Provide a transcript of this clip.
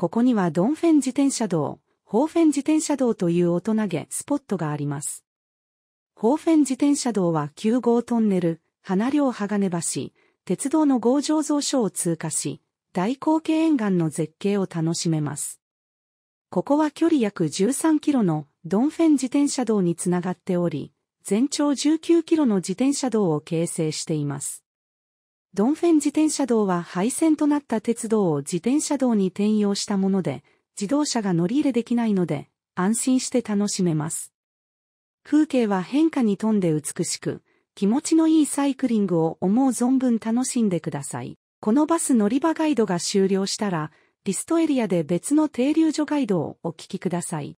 ここにはドンフェン自転車道、ホーフェン自転車道という大人げスポットがあります。ホーフェン自転車道は9号トンネル、花両鋼橋、鉄道の合上蔵所を通過し、大光景沿岸の絶景を楽しめます。ここは距離約13キロのドンフェン自転車道につながっており、全長19キロの自転車道を形成しています。ドンフェン自転車道は廃線となった鉄道を自転車道に転用したもので、自動車が乗り入れできないので、安心して楽しめます。風景は変化に富んで美しく、気持ちのいいサイクリングを思う存分楽しんでください。このバス乗り場ガイドが終了したら、リストエリアで別の停留所ガイドをお聞きください。